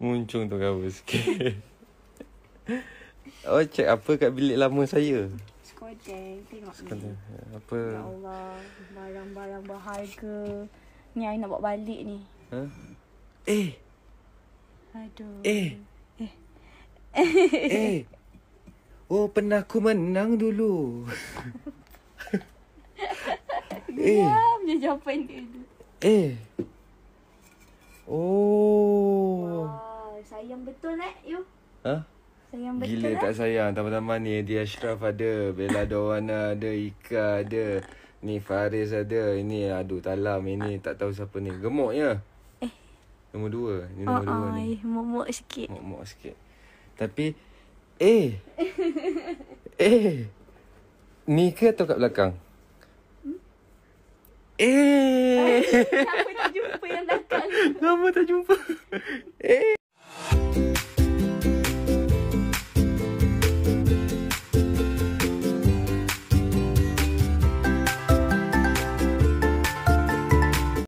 Muncung tu cover sikit Awak cek apa kat bilik lama saya? Skodeng Tengok Skodeng. ni ya, Apa? Ya Allah Barang-barang berharga Ni saya nak bawa balik ni Ha? Eh Aduh Eh Eh Eh Oh pernah aku menang dulu Diam eh. je jawapan dia tu Eh Oh yang betul eh you ha sayang betul gila eh? tak sayang teman-teman ni dia Ashraf ada Bella Dorana ada Ika ada ni Faris ada ini aduh talam ini tak tahu siapa ni gemuk ya eh. Nombor dua. Ini nombor oh, dua oh, ni. Mok-mok sikit. Mok-mok sikit. Tapi. Eh. eh. Ni ke atau kat belakang? Hmm? Eh. Siapa tak jumpa yang belakang? Lama tak jumpa.